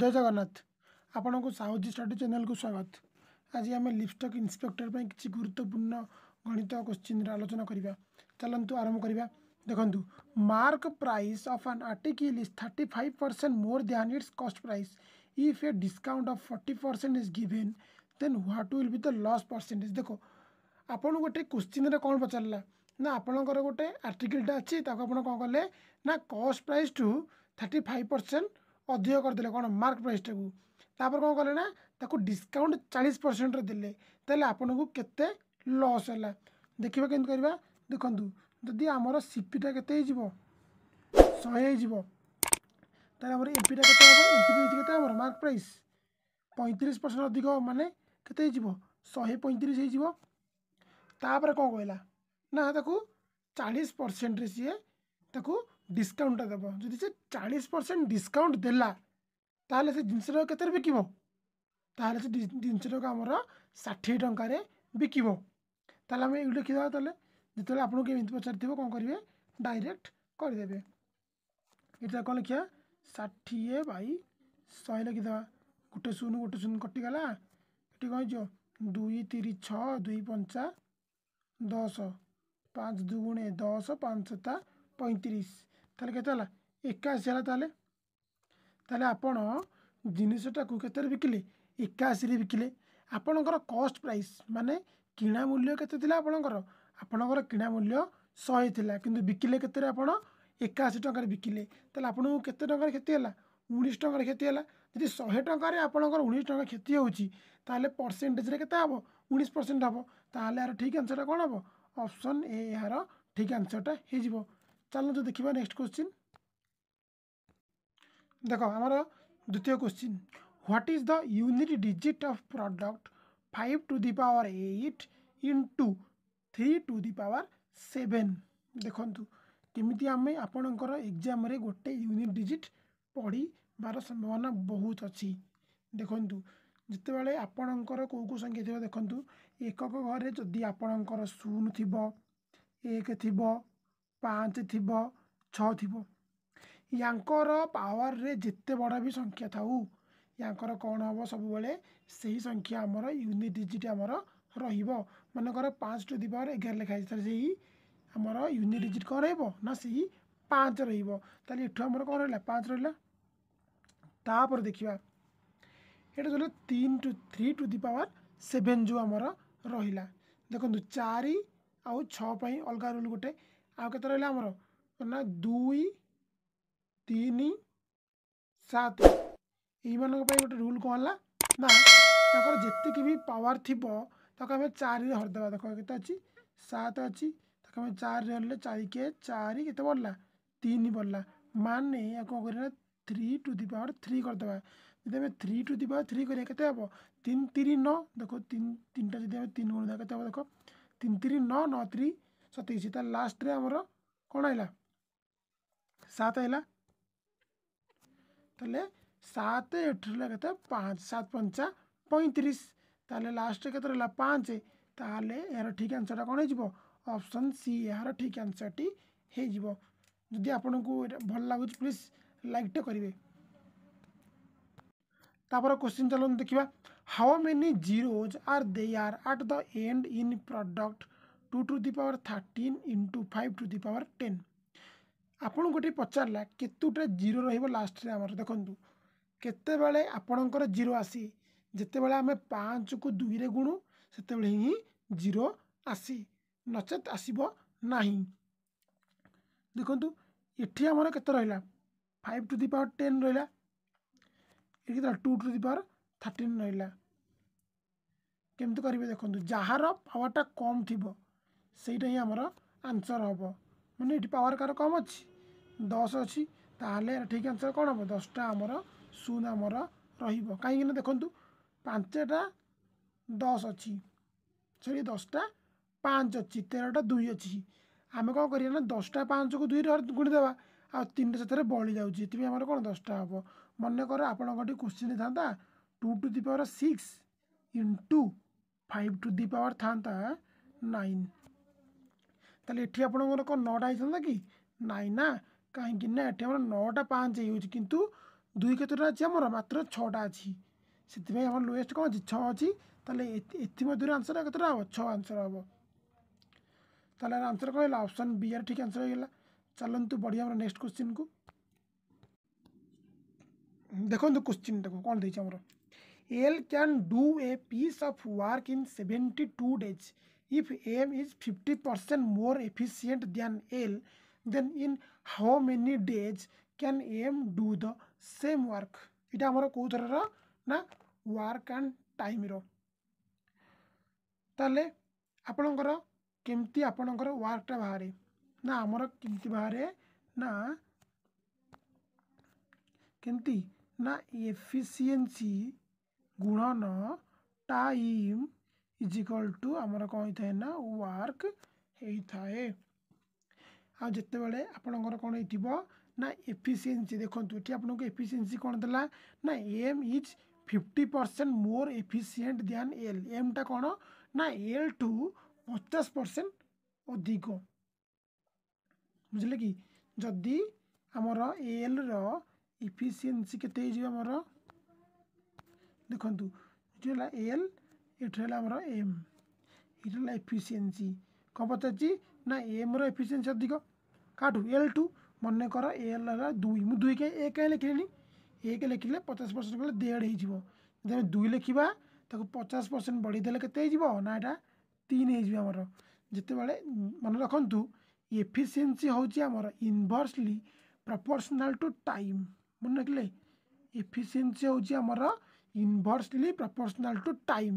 জয় জগন্নাথ ଆପଣଙ୍କୁ ସାହୁଜି ଷ୍ଟଡ଼ି ଚ୍ୟାନେଲକୁ ସ୍ୱାଗତ ଆଜି ଆମେ ଲିପଷ୍ଟକ୍ ଇନ୍ସପେକ୍ଟର ପାଇଁ କିଛି ଗୁରୁତ୍ୱପୂର୍ଣ୍ଣ ଗଣିତ କୋଶ୍ଚିନ୍ର ଆଲୋଚନା କରିବା ଚାଲନ୍ତୁ ଆରମ୍ଭ କରିବା ଦେଖନ୍ତୁ mark price of an article is thirty five percent more than its cost price if a discount of forty percent is given then what will be the loss percentage ଦେଖ ଆପଣଙ୍କୁ ଗୋଟେ କୋଶ୍ଚିନ୍ରେ କ'ଣ ପଚାରିଲା ନା ଆପଣଙ୍କର ଗୋଟେ ଆର୍ଟିକିଲ୍ଟା ଅଛି ତାକୁ ଆପଣ କ'ଣ କଲେ ନା କଷ୍ଟ ପ୍ରାଇସ୍ଠୁ ଥାର୍ଟି ଫାଇଭ୍ ପରସେଣ୍ଟ ଅଧିକ କରିଦେଲେ କ'ଣ ମାର୍କ ପ୍ରାଇସ୍ଟାକୁ ତା'ପରେ କ'ଣ କଲେ ନା ତାକୁ ଡିସକାଉଣ୍ଟ ଚାଳିଶ ପରସେଣ୍ଟରେ ଦେଲେ ତାହେଲେ ଆପଣଙ୍କୁ କେତେ ଲସ୍ ହେଲା ଦେଖିବା କେମିତି କରିବା ଦେଖନ୍ତୁ ଯଦି ଆମର ସିପିଟା କେତେ ହେଇଯିବ ଶହେ ହେଇଯିବ ତାହେଲେ ଆମର ଏମ୍ପିଟା କେତେ ହେବ ଏମ୍ପି କେତେ ଆମର ମାର୍କ ପ୍ରାଇସ୍ ପଇଁତିରିଶ ପରସେଣ୍ଟ ଅଧିକ ମାନେ କେତେ ହେଇଯିବ ଶହେ ପଇଁତିରିଶ ହେଇଯିବ ତାପରେ କ'ଣ କହିଲା ନା ତାକୁ ଚାଳିଶ ପରସେଣ୍ଟରେ ସିଏ ତାକୁ ডিসকাউন্টটা দেব যদি সে চাଳିଶ ପରସେଣ୍ଟ ଡିସକାଉଣ୍ଟ ଦେଲା ତାହେଲେ ସେ ଜିନିଷ ଟାକୁ କେତେରେ ବିକିବ ତାହେଲେ ସେ ଜିନିଷଟାକୁ ଆମର ଷାଠିଏ ଟଙ୍କାରେ ବିକିବ ତାହେଲେ ଆମେ ଏଇଠି ଲେଖିଦେବା ତାହେଲେ ଯେତେବେଳେ ଆପଣଙ୍କୁ ଏମିତି ପଚାରିଥିବ କ'ଣ କରିବେ ଡାଇରେକ୍ଟ କରିଦେବେ ଏଇଟା କ'ଣ ଲେଖିବା ଷାଠିଏ ବାଇ ଶହେ ଲେଖିଦେବା ଗୋଟେ ଶୂନ ଗୋଟେ ଶୂନ କଟିଗଲା ଏଠି କ'ଣ ହେଇଯିବ ଦୁଇ ତିରି ଛଅ ଦୁଇ ପଞ୍ଚା ଦଶ ପାଞ୍ଚ ଦୁଗୁଣେ ଦଶ ପାଞ୍ଚ ସତା ପଇଁତିରିଶ ତାହେଲେ କେତେ ହେଲା ଏକାଅଶୀ ହେଲା ତାହେଲେ ତାହେଲେ ଆପଣ ଜିନିଷଟାକୁ କେତେରେ ବିକିଲେ ଏକାଅଶୀରେ ବିକିଲେ ଆପଣଙ୍କର କଷ୍ଟ ପ୍ରାଇସ୍ ମାନେ କିଣା ମୂଲ୍ୟ କେତେ ଥିଲା ଆପଣଙ୍କର ଆପଣଙ୍କର କିଣା ମୂଲ୍ୟ ଶହେ ଥିଲା କିନ୍ତୁ ବିକିଲେ କେତେରେ ଆପଣ ଏକାଅଶୀ ଟଙ୍କାରେ ବିକିଲେ ତାହେଲେ ଆପଣଙ୍କୁ କେତେ ଟଙ୍କାର କ୍ଷତି ହେଲା ଉଣେଇଶ ଟଙ୍କାର କ୍ଷତି ହେଲା ଯଦି ଶହେ ଟଙ୍କାରେ ଆପଣଙ୍କର ଉଣେଇଶ ଟଙ୍କା କ୍ଷତି ହେଉଛି ତାହେଲେ ପରସେଣ୍ଟେଜ୍ରେ କେତେ ହେବ ଉଣେଇଶ ପରସେଣ୍ଟ ହେବ ତାହେଲେ ଏହାର ଠିକ୍ ଆନ୍ସର୍ଟା କ'ଣ ହେବ ଅପସନ୍ ଏ ଏହାର ଠିକ୍ ଆନ୍ସର୍ଟା ହେଇଯିବ ଚାଲ ଯଦି ଦେଖିବା ନେକ୍ସଟ କ୍ୱେଶ୍ଚିନ୍ ଦେଖ ଆମର ଦ୍ୱିତୀୟ question what is the unit digit of product five to the power eight into three to the power seven দেখন্তু কেমিতি আমি আপনার এক্সামে গোটে ইউনিট ডিজিট পড়িবার সম্ভাবনা বহুত অছি দেখন্তু যেতবে আপনার কেউ কেউ সংখ্যা থাকবে দেখুন একক ঘরে যদি আপনার শূন্য থিব এক থিব ପାଞ୍ଚ ଥିବ ଛଅ ଥିବ ୟାଙ୍କର ପାୱାରରେ ଯେତେ ବଡ଼ ବି ସଂଖ୍ୟା ଥାଉ ୟାଙ୍କର କ'ଣ ହେବ ସବୁବେଳେ ସେହି ସଂଖ୍ୟା ଆମର ୟୁନି ଡିଜିଟ୍ ଆମର ରହିବ ମନେକର ପାଞ୍ଚ ଟୁ ଦି ପାୱାର ଏଗାର ଲେଖା ହେଇଛି ତାହେଲେ ସେହି ଆମର ୟୁନି ଡିଜିଟ୍ କ'ଣ ରହିବ ନା ସେହି ପାଞ୍ଚ ରହିବ ତାହେଲେ ଏଠୁ ଆମର କ'ଣ ରହିଲା ପାଞ୍ଚ ରହିଲା ତାପରେ ଦେଖିବା ଏଇଟା ରହିଲା ତିନି to three to the power seven ଯେଉଁ ଆମର ରହିଲା ଦେଖନ୍ତୁ ଚାରି ଆଉ ଛଅ ପାଇଁ ଅଲଗା ରୁଲ୍ ଗୋଟେ ଆଉ କେତେ ରହିଲା ଆମର ନା ଦୁଇ ତିନି ସାତ ଏଇମାନଙ୍କ ପାଇଁ ଗୋଟେ ରୁଲ୍ କ'ଣ ହେଲା ନା ତାଙ୍କର ଯେତିକି ବି ପାୱାର ଥିବ ତାକୁ ଆମେ ଚାରିରେ ହରିଦେବା ଦେଖ କେତେ ଅଛି ସାତ ଅଛି ତାକୁ ଆମେ ଚାରିରେ ହରିଲେ ଚାରିକେ ଚାରି କେତେ ବଢ଼ିଲା ତିନି ବଢ଼ିଲା ମାନେ ଆଉ କ'ଣ କରିବା three to the power three କରିଦେବା ଯଦି ଆମେ three to the power three କରିବା କେତେ ହେବ ତିନି ତିରି ନଅ ଦେଖ ତିନିଟା ଯଦି ଆମେ ତିନି ଗୁଣ ଦେବା କେତେ ହେବ ଦେଖ ତିନି ତିରି ନଅ ନଅ ତିରି ସତେଇଶ ତାହେଲେ ଲାଷ୍ଟରେ ଆମର କ'ଣ ହେଲା ସାତ ହେଲା ତାହେଲେ ସାତ ଏଠି ହେଲା କେତେ ପାଞ୍ଚ ସାତ ପଞ୍ଚା ପଇଁତିରିଶ ତାହେଲେ ଲାଷ୍ଟରେ କେତେ ରହିଲା ପାଞ୍ଚ ତାହେଲେ ଏହାର ଠିକ୍ ଆନ୍ସର୍ଟା କ'ଣ ହେଇଯିବ ଅପସନ୍ ସି ଏହାର ଠିକ୍ ଆନ୍ସର୍ଟି ହେଇଯିବ ଯଦି ଆପଣଙ୍କୁ ଏଇଟା ଭଲ ଲାଗୁଛି ପ୍ଲିଜ୍ ଲାଇକ୍ଟେ କରିବେ ତାପରେ କୋଶ୍ଚିନ୍ ଚାଲନ୍ତୁ ଦେଖିବା how many zeros are there are at the end in product two to the power thirteen into five to the power ten ଆପଣଙ୍କୁ ଗୋଟେ ପଚାରିଲା କେତୁଟା ଜିରୋ ରହିବ ଲାଷ୍ଟରେ ଆମର ଦେଖନ୍ତୁ କେତେବେଳେ ଆପଣଙ୍କର ଜିରୋ ଆସି ଯେତେବେଳେ ଆମେ ପାଞ୍ଚକୁ ଦୁଇରେ ଗୁଣୁ ସେତେବେଳେ ହିଁ ଜିରୋ ଆସି ନଚେତ୍ ଆସିବ ନାହିଁ ଦେଖନ୍ତୁ ଏଠି ଆମର କେତେ ରହିଲା five to the power ten ରହିଲା ଏଠି କେତେ two to the power thirteen ରହିଲା କେମିତି କରିବେ ଦେଖନ୍ତୁ ଯାହାର ପାୱାରଟା କମ୍ ଥିବ ସେଇଟା ହିଁ ଆମର ଆନ୍ସର୍ ହେବ ମାନେ ଏଠି ପାୱାର କାର କମ୍ ଅଛି ଦଶ ଅଛି ତାହେଲେ ଠିକ୍ ଆନ୍ସର୍ କ'ଣ ହେବ ଦଶଟା ଆମର ଶୂନ ଆମର ରହିବ କାହିଁକି ନା ଦେଖନ୍ତୁ ପାଞ୍ଚଟା ଦଶ ଅଛି ସରି ଦଶଟା ପାଞ୍ଚ ଅଛି ତେରଟା ଦୁଇ ଅଛି ଆମେ କ'ଣ କରିବା ନା ଦଶଟା ପାଞ୍ଚକୁ ଦୁଇରେ ଗୁଣିଦେବା ଆଉ ତିନିଟା ସେଥିରେ ବଳିଯାଉଛି ଏଥିପାଇଁ ଆମର କ'ଣ ଦଶଟା ହେବ ମନେକର ଆପଣଙ୍କ ଟିକେ କୋଶ୍ଚିନ୍ ଥାନ୍ତା two to the power six into five to the power ଥାଆନ୍ତା ନାଇନ୍ तेल ये आप नौटा ही था कि नाई ना कहीं ना ये नौटा पाँच यूज कितु दुई कतोटा अच्छी आम मात्र छटा अच्छी से लोएस्ट कौन अच्छी छः अच्छी तेल एमधर आंसर कत हम छः आंसर हम तेल आंसर कौन अप्सन बी आर ठीक आंसर होगा चलतु बढ़िया नेक्स्ट क्वेश्चन को देखु क्वेश्चन देखो कौन देखिए एल क्या do a piece of work in seventy two days If M is 50% more efficient than L, then in how many days can M do the same work? এটা আমার কেউথরর না work and টাইমর তাহলে আপনার কেমতি আপনার ওয়ার্কটা বাহারে না আমার কেমতি বাহারে না কেমতি না এফিসিয়েন্সি গুণন টাইম ଇଜିକାଲ୍ ଟୁ ଆମର କ'ଣ ହେଇଥାଏ ନା ୱାର୍କ ହେଇଥାଏ ଆଉ ଯେତେବେଳେ ଆପଣଙ୍କର କ'ଣ ହେଇଥିବ ନା ଏଫିସିଏନ୍ସି ଦେଖନ୍ତୁ ଏଠି ଆପଣଙ୍କୁ ଏଫିସିଏନ୍ସି କ'ଣ ଦେଲା ନା M is fifty percent more efficient than L ଏମ୍ଟା କ'ଣ ନା ଏଲ୍ ଟୁ ପଚାଶ ପରସେଣ୍ଟ ଅଧିକ ବୁଝିଲେ କି ଯଦି ଆମର ଏଲ୍ର ଇଫିସିଏନ୍ସି କେତେ ହେଇଯିବ ଆମର ଦେଖନ୍ତୁ ହେଲା ଏଲ୍ এটা হলো আমার এম এটা হলো এফিসিয়েন্সি কম পচারছি না এম্র এফিসিয়েন্সি অধিক কাঠু এল টু মনে কর এল হল দুই মু দুই কে এক লেখিলি এক লেখিলে পচাশ পরসেন্ট কলে দেড় হয়েযিব যদি আমি দুই লেখিবা তাকে পচাশ পরসেন্ট বড়াই দেলে কেতে হয়েযিব না এটা তিন হয়েযিব আমার যেতবে মনে রাখতু এফিসিয়েন্সি হচ্ছে আমার ইনভর্সলি প্রপোর্সনাল টু টাইম মনে রাখলে এফিসিয়েন্সি হচ্ছে আমার ইনভর্সলি প্রপোর্সনাল টু টাইম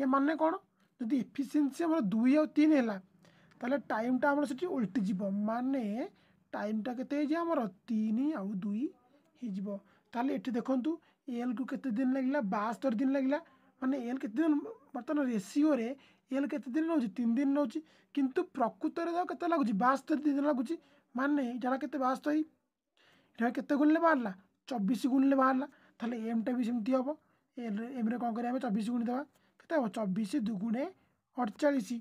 ଇଏ ମାନେ କ'ଣ ଯଦି ଏଫିସିଏନ୍ସି ଆମର ଦୁଇ ଆଉ ତିନି ହେଲା ତାହେଲେ ଟାଇମ୍ଟା ଆମର ସେଠି ଓଲଟିଯିବ ମାନେ ଟାଇମ୍ଟା କେତେ ହେଇଯିବ ଆମର ତିନି ଆଉ ଦୁଇ ହେଇଯିବ ତାହେଲେ ଏଠି ଦେଖନ୍ତୁ ଏଲ୍କୁ କେତେ ଦିନ ଲାଗିଲା ବାସ୍ତରି ଦିନ ଲାଗିଲା ମାନେ ଏଲ୍ କେତେ ଦିନ ବର୍ତ୍ତମାନ ରେସିଓରେ ଏଲ୍ କେତେ ଦିନ ନେଉଛି ତିନି ଦିନ ନେଉଛି କିନ୍ତୁ ପ୍ରକୃତରେ ତାକୁ କେତେ ଲାଗୁଛି ବାସ୍ତରି ଦିନ ଲାଗୁଛି ମାନେ ଯାହା କେତେ ବାସ୍ତରି ଏଇଟା କେତେ ଗୁଣିଲେ ବାହାରିଲା ଚବିଶ ଗୁଣିଲେ ବାହାରିଲା ତାହେଲେ ଏମ୍ଟା ବି ସେମିତି ହେବ ଏମ୍ରେ କ'ଣ କରିବା ଆମେ ଚବିଶ ଗୁଣି ଦେବା कत चबिश दुगुणे अड़चाश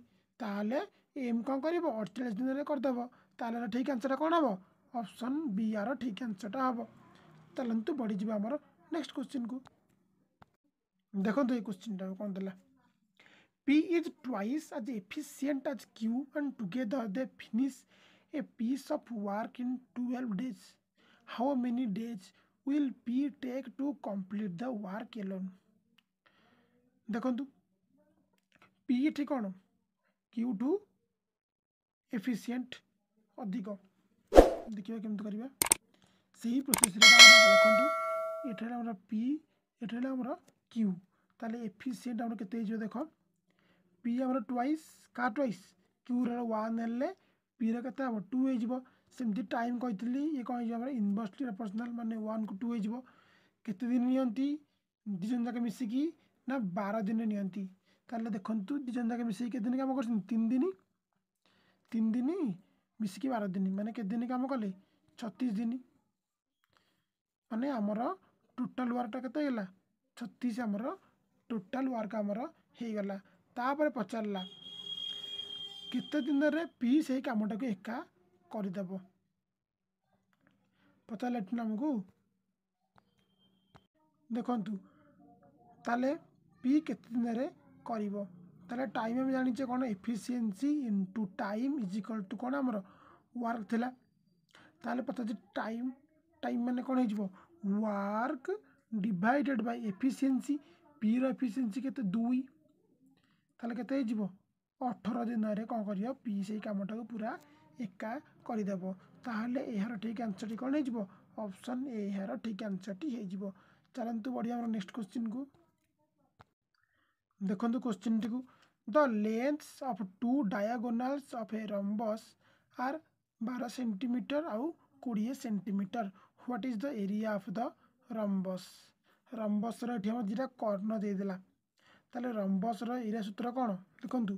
ताल एम कौन कर अड़चाश दिन में करदेव तेल ठीक आंसर कौन हम अपसन बी आर ठीक आंसरटा हे चलो बढ़ जाए आम नेक्स्ट क्वेश्चन को देखते ये क्वेश्चन टाइम कौन दे P is twice as efficient as Q and together they finish a piece of work in twelve days how many days will P take to complete the work alone देखु P एटी कौन क्यूठ एफिसीयंट अधिक देखा कमी कर process देखते ये पी एट क्यू तेल एफिसीयंट आम के देख पी आम ट्वाइस का ट्वाइस क्यूर वन पी रत टू हो सेमती टाइम कही ये कौन हो इनवर्सली प्रसनाल मानने वन टू होते दिन नि मिसिकी ନା ବାର ଦିନରେ ନିଅନ୍ତି ତାହେଲେ ଦେଖନ୍ତୁ ଦୁଇ ଜଣ ଯାକ ମିଶିକି କେତେ ଦିନ କାମ କରୁଛନ୍ତି ତିନି ଦିନ ତିନି ଦିନ ମିଶିକି ବାର ଦିନ ମାନେ କେତେ ଦିନ କାମ କଲେ ଛତିଶ ଦିନ ମାନେ ଆମର ଟୋଟାଲ୍ ୱାର୍କଟା କେତେ ହେଇଗଲା ଛତିଶ ଆମର ଟୋଟାଲ୍ ୱାର୍କ ଆମର ହେଇଗଲା ତାପରେ ପଚାରିଲା କେତେ ଦିନରେ ପି ସେଇ କାମଟାକୁ ଏକା କରିଦେବ ପଚାରିଲା ଏଠୁ ଆମକୁ ଦେଖନ୍ତୁ ତାହେଲେ ପି କେତେ ଦିନରେ କରିବ ତାହେଲେ ଟାଇମ୍ ଆମେ ଜାଣିଛେ କ'ଣ efficiency into time is equal to କ'ଣ ଆମର ୱାର୍କ ଥିଲା ତାହେଲେ ପଚାରୁଛି ଟାଇମ୍ ଟାଇମ୍ ମାନେ କ'ଣ ହେଇଯିବ ୱାର୍କ ଡିଭାଇଡ଼େଡ଼ ବାଇ ଏଫିସିଏନ୍ସି ପିର ଏଫିସିଏନ୍ସି କେତେ ଦୁଇ ତାହେଲେ କେତେ ହେଇଯିବ ଅଠର ଦିନରେ କ'ଣ କରିବ ପି ସେଇ କାମଟାକୁ ପୁରା ଏକା କରିଦେବ ତାହେଲେ ଏହାର ଠିକ୍ ଆନ୍ସର୍ଟି କ'ଣ ହେଇଯିବ ଅପସନ୍ ଏ ଏହାର ଠିକ୍ ଆନ୍ସର୍ଟି ହେଇଯିବ ଚାଲନ୍ତୁ ବଢ଼ିଆ ଆମର ନେକ୍ସଟ କୋଶ୍ଚିନ୍କୁ ଦେଖନ୍ତୁ କୋଶ୍ଚିନ୍ଟିକୁ the length of two diagonals of a rhombus are ବାର ସେଣ୍ଟିମିଟର ଆଉ କୋଡ଼ିଏ centimetre what is the area of the rhombus ରମ୍ବସ୍ର ଏଠି ଆମର ଦୁଇଟା କର୍ଣ୍ଣ ଦେଇଦେଲା ତାହେଲେ ରମ୍ବସ୍ର ଏରିଆ ସୂତ୍ର କ'ଣ ଦେଖନ୍ତୁ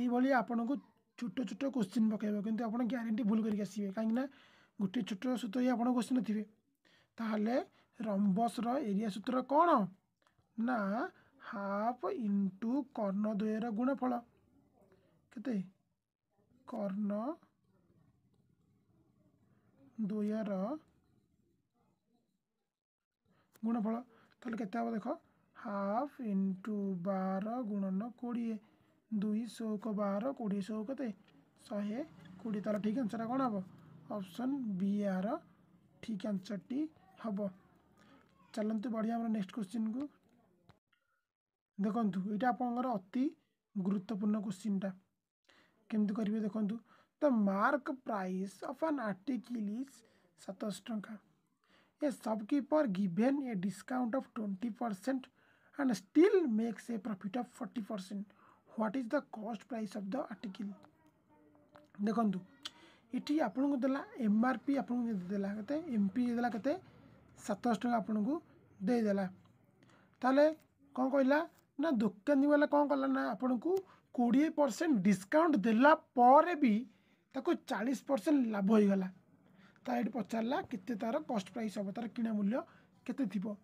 ଏଇଭଳି ଆପଣଙ୍କୁ ଛୋଟ ଛୋଟ କୋଶ୍ଚିନ୍ ପକାଇବ କିନ୍ତୁ ଆପଣ ଗ୍ୟାରେଣ୍ଟି ଭୁଲ କରିକି ଆସିବେ କାହିଁକିନା ଗୋଟିଏ ଛୋଟ ସୂତ୍ର ହିଁ ଆପଣ କୋଶ୍ଚିନ୍ ଥିବେ ତାହେଲେ ରମ୍ବସ୍ର ଏରିଆ ସୂତ୍ର କ'ଣ ନା ହାଫ୍ ଇଣ୍ଟୁ କର୍ଣ୍ଣଦ୍ୱୟର ଗୁଣଫଳ କେତେ କର୍ଣ୍ଣ ଦ୍ୱୟର ଗୁଣଫଳ ତାହେଲେ କେତେ ହେବ ଦେଖ ହାଫ୍ ଇଣ୍ଟୁ ବାର ଗୁଣନ କୋଡ଼ିଏ ଦୁଇ ଶୋକ ବାର କୋଡ଼ିଏ ଶୋକ କେତେ ଶହେ କୋଡ଼ିଏ ତାହେଲେ ଠିକ୍ ଆନ୍ସର୍ଟା କ'ଣ ହେବ ଅପସନ୍ ବି ଆର ଠିକ୍ ଆନ୍ସର୍ଟି ହେବ ଚାଲନ୍ତୁ ବଢ଼ିଆ ଆମର ନେକ୍ସଟ କୋଶ୍ଚିନ୍କୁ ଦେଖନ୍ତୁ ଏଇଟା ଆପଣଙ୍କର ଅତି ଗୁରୁତ୍ୱପୂର୍ଣ୍ଣ କୋଶ୍ଚିନ୍ଟା କେମିତି କରିବେ ଦେଖନ୍ତୁ the mark price of an article is ସାତଶହ ଟଙ୍କା a shopkeeper given a discount of twenty percent and still makes a profit of forty percent what is the cost price of the article ଦେଖନ୍ତୁ ଏଠି ଆପଣଙ୍କୁ ଦେଲା M R P ଆପଣଙ୍କୁ ଦେଲା କେତେ M P ଦେଲା କେତେ ସାତଶହ ଟଙ୍କା ଆପଣଙ୍କୁ ଦେଇଦେଲା ତାହେଲେ କ'ଣ କହିଲା ନା ଦୋକାନୀବାଲା କ'ଣ କଲା ନା ଆପଣଙ୍କୁ କୋଡ଼ିଏ ପରସେଣ୍ଟ ଡିସକାଉଣ୍ଟ ଦେଲା ପରେ ବି ତାକୁ ଚାଳିଶ ପରସେଣ୍ଟ ଲାଭ ହୋଇଗଲା ତା ଏଠି ପଚାରିଲା କେତେ ତା'ର କଷ୍ଟ ପ୍ରାଇସ୍ ହେବ ତା'ର କିଣା ମୂଲ୍ୟ କେତେ ଥିବ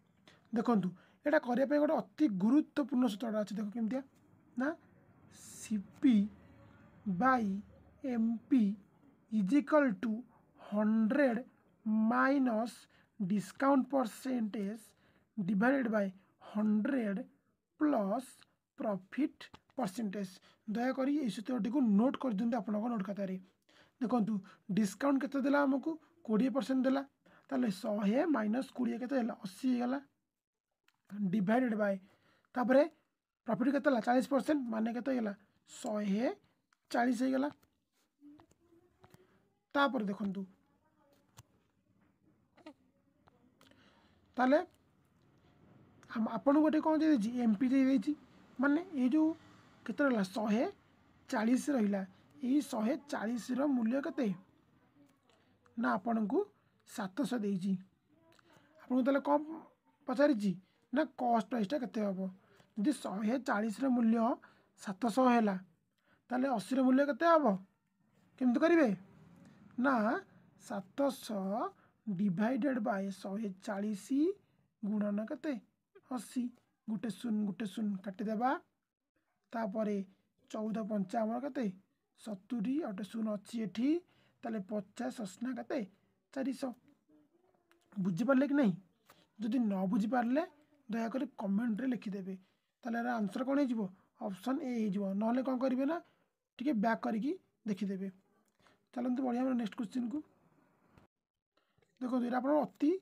ଦେଖନ୍ତୁ ଏଇଟା କରିବା ପାଇଁ ଗୋଟେ ଅତି ଗୁରୁତ୍ୱପୂର୍ଣ୍ଣ ସୂତ୍ରଟା ଅଛି ଦେଖ କେମିତିଆ ନା C P by M P is equal to hundred minus discount percentage divided by hundred plus profit percentage দয়াকরি এই সূত্রটিকে নোট করে দিন আপনার নোট খাতার দেখুন ডিসকাউন্ট কেতে দেলা আমি কোড়িয়ে পরসেন্ট দেলা তাহলে শহে মাইনস কোড়িয়ে কেতে অশী হয়ে গলা ডিভাইডেড বাই তাপরে প্রফিট কেতে চাশ পরসেন্ট মানে কেতে হয়ে গলা শহে চাশ হয়ে গলা তাপরে দেখুন তাহলে आपन गोटे कौन दे एम पी दे मान यो कत शहे चालीस रहा यही शहे चालीस मूल्य कत ना आपण को सतश दे कम पचार ना कस्ट प्राइसटा के शहे चालीस मूल्य सतश है तेल अशी मूल्य केमती करेंगे ना सतश डिडेड बाय शहे चालीस गुणन के ଅଶୀ ଗୋଟେ ଶୂନ ଗୋଟେ ଶୂନ କାଟିଦେବା ତାପରେ ଚଉଦ ପଞ୍ଚା ଆମର କେତେ ସତୁରୀ ଗୋଟେ ଶୂନ ଅଛି ଏଠି ତାହେଲେ ପଚାଶ ଅଶନା କେତେ ଚାରିଶହ ବୁଝିପାରିଲେ କି ନାହିଁ ଯଦି ନ ବୁଝିପାରିଲେ ଦୟାକରି କମେଣ୍ଟରେ ଲେଖିଦେବେ ତାହେଲେ ଏହାର ଆନ୍ସର୍ କ'ଣ ହେଇଯିବ ଅପସନ୍ ଏ ହେଇଯିବ ନହେଲେ କ'ଣ କରିବେ ନା ଟିକେ ବ୍ୟାକ୍ କରିକି ଦେଖିଦେବେ ଚାଲନ୍ତୁ ବଢ଼ିଆ ନେକ୍ସଟ କ୍ୱେଶ୍ଚିନ୍କୁ ଦେଖନ୍ତୁ ଏଇଟା ଆପଣ ଅତି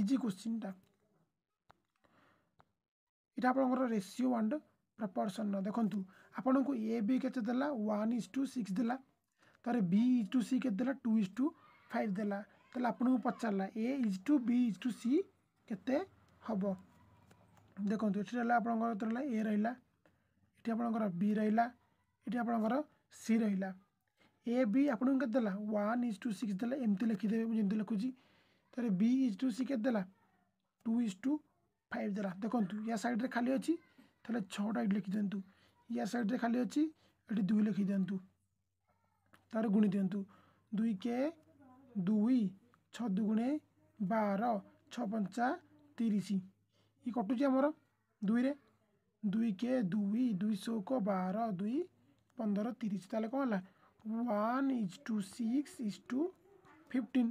ଇଜି କ୍ୱେଶ୍ଚିନ୍ଟା এটা আপনার রেসিও আন্ড প্রপরসন দেখুন আপনার এ বি কেতে দেলা ওয়ান ইজ টু সিক্স দেলা তাহলে বি ইজ টু সি কেতে দেলা টু ইজ টু ফাইভ দেলা তাহলে আপনার পচারা A is to B is to C কেতে হব দেখুন এটি রা আপনার রা এ রা এটি আপনার বি রা এটি আপনার সি রা ए बी आप देला वन इज टू सिक्स देला एमती लिखिदे मुझे लिखुची तर बी इज टू सी के देला टू इज टू ফাইভ দ্বারা দেখুন ইয়া সাইড্রে খালি অছি তাহলে ছটা এটি লিখি দিও ইয়া সাইড্রে খালি অছি এটি দুই লিখি দিও তার গুণি দিও দুই কে দুই ছ দুগুণে বার ছ পঞ্চা তিরিশ ই কটুছি আমার দুইরে দুই কে দুই দুই চৌক বার দুই পনেরো তিরিশ তাহলে কম হল one is to six is to fifteen